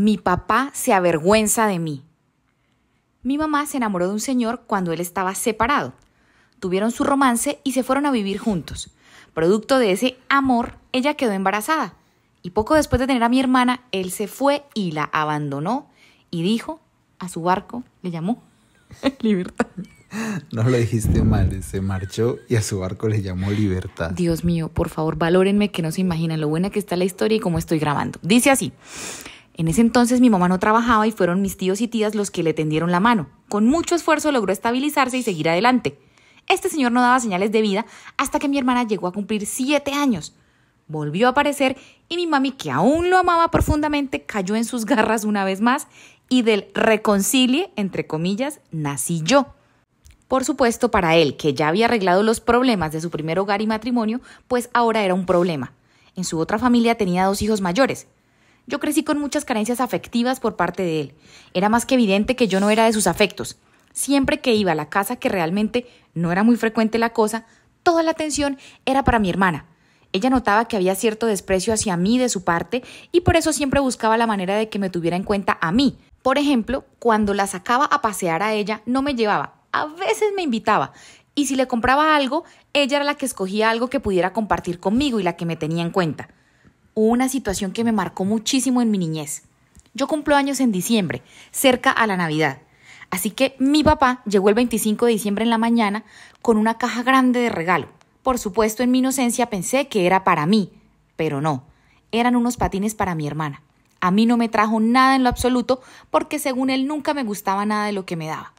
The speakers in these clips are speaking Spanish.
Mi papá se avergüenza de mí. Mi mamá se enamoró de un señor cuando él estaba separado. Tuvieron su romance y se fueron a vivir juntos. Producto de ese amor, ella quedó embarazada. Y poco después de tener a mi hermana, él se fue y la abandonó y dijo a su barco, le llamó Libertad. No lo dijiste mal, se marchó y a su barco le llamó Libertad. Dios mío, por favor, valórenme que no se imaginan lo buena que está la historia y cómo estoy grabando. Dice así. En ese entonces mi mamá no trabajaba y fueron mis tíos y tías los que le tendieron la mano. Con mucho esfuerzo logró estabilizarse y seguir adelante. Este señor no daba señales de vida hasta que mi hermana llegó a cumplir siete años. Volvió a aparecer y mi mami, que aún lo amaba profundamente, cayó en sus garras una vez más y del reconcilie, entre comillas, nací yo. Por supuesto, para él, que ya había arreglado los problemas de su primer hogar y matrimonio, pues ahora era un problema. En su otra familia tenía dos hijos mayores. Yo crecí con muchas carencias afectivas por parte de él. Era más que evidente que yo no era de sus afectos. Siempre que iba a la casa, que realmente no era muy frecuente la cosa, toda la atención era para mi hermana. Ella notaba que había cierto desprecio hacia mí de su parte y por eso siempre buscaba la manera de que me tuviera en cuenta a mí. Por ejemplo, cuando la sacaba a pasear a ella, no me llevaba, a veces me invitaba. Y si le compraba algo, ella era la que escogía algo que pudiera compartir conmigo y la que me tenía en cuenta una situación que me marcó muchísimo en mi niñez. Yo cumplo años en diciembre, cerca a la Navidad. Así que mi papá llegó el 25 de diciembre en la mañana con una caja grande de regalo. Por supuesto, en mi inocencia pensé que era para mí, pero no, eran unos patines para mi hermana. A mí no me trajo nada en lo absoluto porque según él nunca me gustaba nada de lo que me daba.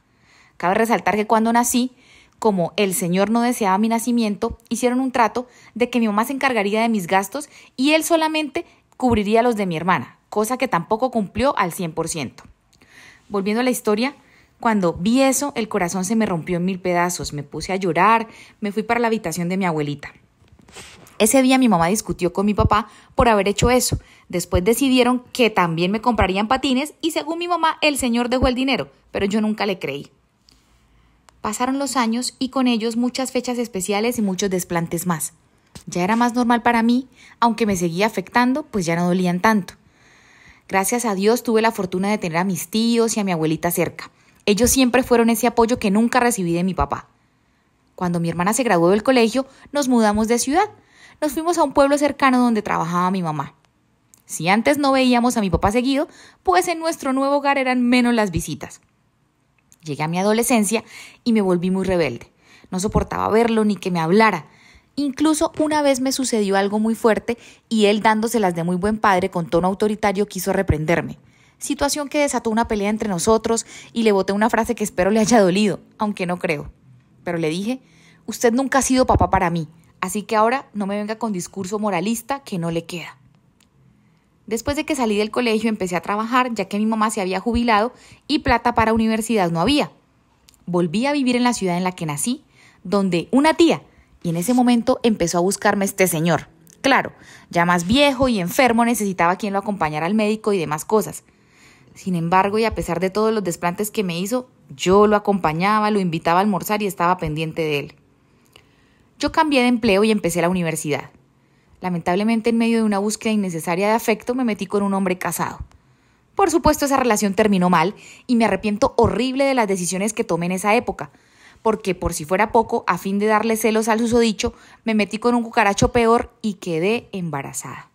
Cabe resaltar que cuando nací, como el Señor no deseaba mi nacimiento, hicieron un trato de que mi mamá se encargaría de mis gastos y él solamente cubriría los de mi hermana, cosa que tampoco cumplió al 100%. Volviendo a la historia, cuando vi eso, el corazón se me rompió en mil pedazos, me puse a llorar, me fui para la habitación de mi abuelita. Ese día mi mamá discutió con mi papá por haber hecho eso. Después decidieron que también me comprarían patines y según mi mamá el señor dejó el dinero, pero yo nunca le creí. Pasaron los años y con ellos muchas fechas especiales y muchos desplantes más. Ya era más normal para mí, aunque me seguía afectando, pues ya no dolían tanto. Gracias a Dios tuve la fortuna de tener a mis tíos y a mi abuelita cerca. Ellos siempre fueron ese apoyo que nunca recibí de mi papá. Cuando mi hermana se graduó del colegio, nos mudamos de ciudad. Nos fuimos a un pueblo cercano donde trabajaba mi mamá. Si antes no veíamos a mi papá seguido, pues en nuestro nuevo hogar eran menos las visitas. Llegué a mi adolescencia y me volví muy rebelde. No soportaba verlo ni que me hablara. Incluso una vez me sucedió algo muy fuerte y él dándoselas de muy buen padre con tono autoritario quiso reprenderme. Situación que desató una pelea entre nosotros y le boté una frase que espero le haya dolido, aunque no creo. Pero le dije, usted nunca ha sido papá para mí, así que ahora no me venga con discurso moralista que no le queda. Después de que salí del colegio empecé a trabajar ya que mi mamá se había jubilado y plata para universidad no había. Volví a vivir en la ciudad en la que nací, donde una tía, y en ese momento empezó a buscarme este señor. Claro, ya más viejo y enfermo necesitaba quien lo acompañara al médico y demás cosas. Sin embargo, y a pesar de todos los desplantes que me hizo, yo lo acompañaba, lo invitaba a almorzar y estaba pendiente de él. Yo cambié de empleo y empecé la universidad. Lamentablemente, en medio de una búsqueda innecesaria de afecto, me metí con un hombre casado. Por supuesto, esa relación terminó mal y me arrepiento horrible de las decisiones que tomé en esa época, porque por si fuera poco, a fin de darle celos al susodicho, me metí con un cucaracho peor y quedé embarazada.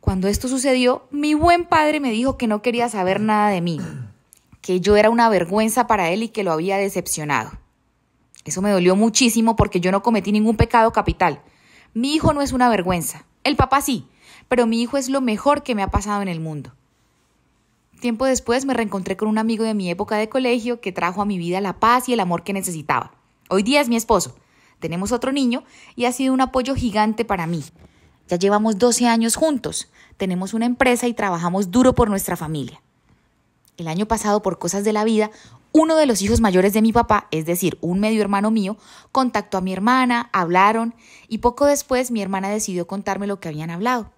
Cuando esto sucedió, mi buen padre me dijo que no quería saber nada de mí, que yo era una vergüenza para él y que lo había decepcionado. Eso me dolió muchísimo porque yo no cometí ningún pecado capital. Mi hijo no es una vergüenza. El papá sí, pero mi hijo es lo mejor que me ha pasado en el mundo. Tiempo después me reencontré con un amigo de mi época de colegio que trajo a mi vida la paz y el amor que necesitaba. Hoy día es mi esposo. Tenemos otro niño y ha sido un apoyo gigante para mí. Ya llevamos 12 años juntos, tenemos una empresa y trabajamos duro por nuestra familia. El año pasado, por cosas de la vida, uno de los hijos mayores de mi papá, es decir, un medio hermano mío, contactó a mi hermana, hablaron y poco después mi hermana decidió contarme lo que habían hablado.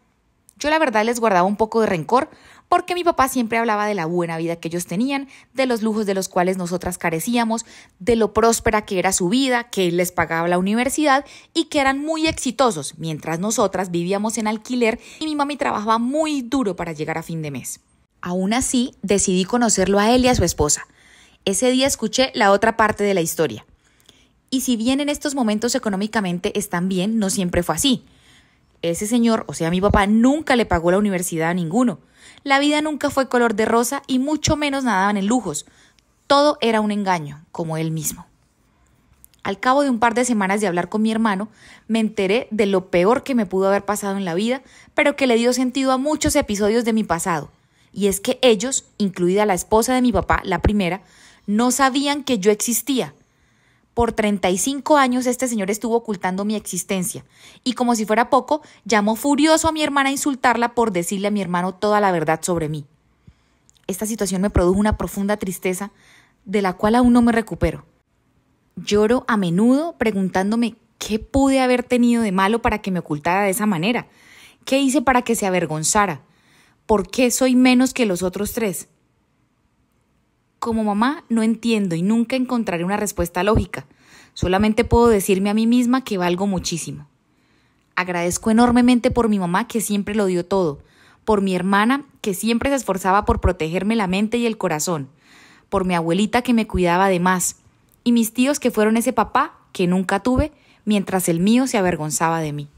Yo la verdad les guardaba un poco de rencor porque mi papá siempre hablaba de la buena vida que ellos tenían, de los lujos de los cuales nosotras carecíamos, de lo próspera que era su vida, que él les pagaba la universidad y que eran muy exitosos, mientras nosotras vivíamos en alquiler y mi mami trabajaba muy duro para llegar a fin de mes. Aún así, decidí conocerlo a él y a su esposa ese día escuché la otra parte de la historia. Y si bien en estos momentos económicamente están bien, no siempre fue así. Ese señor, o sea, mi papá, nunca le pagó la universidad a ninguno. La vida nunca fue color de rosa y mucho menos nadaban en lujos. Todo era un engaño, como él mismo. Al cabo de un par de semanas de hablar con mi hermano, me enteré de lo peor que me pudo haber pasado en la vida, pero que le dio sentido a muchos episodios de mi pasado. Y es que ellos, incluida la esposa de mi papá, la primera, no sabían que yo existía. Por 35 años este señor estuvo ocultando mi existencia y como si fuera poco, llamó furioso a mi hermana a insultarla por decirle a mi hermano toda la verdad sobre mí. Esta situación me produjo una profunda tristeza de la cual aún no me recupero. Lloro a menudo preguntándome qué pude haber tenido de malo para que me ocultara de esa manera, qué hice para que se avergonzara, por qué soy menos que los otros tres. Como mamá no entiendo y nunca encontraré una respuesta lógica. Solamente puedo decirme a mí misma que valgo muchísimo. Agradezco enormemente por mi mamá que siempre lo dio todo, por mi hermana que siempre se esforzaba por protegerme la mente y el corazón, por mi abuelita que me cuidaba de más, y mis tíos que fueron ese papá que nunca tuve mientras el mío se avergonzaba de mí.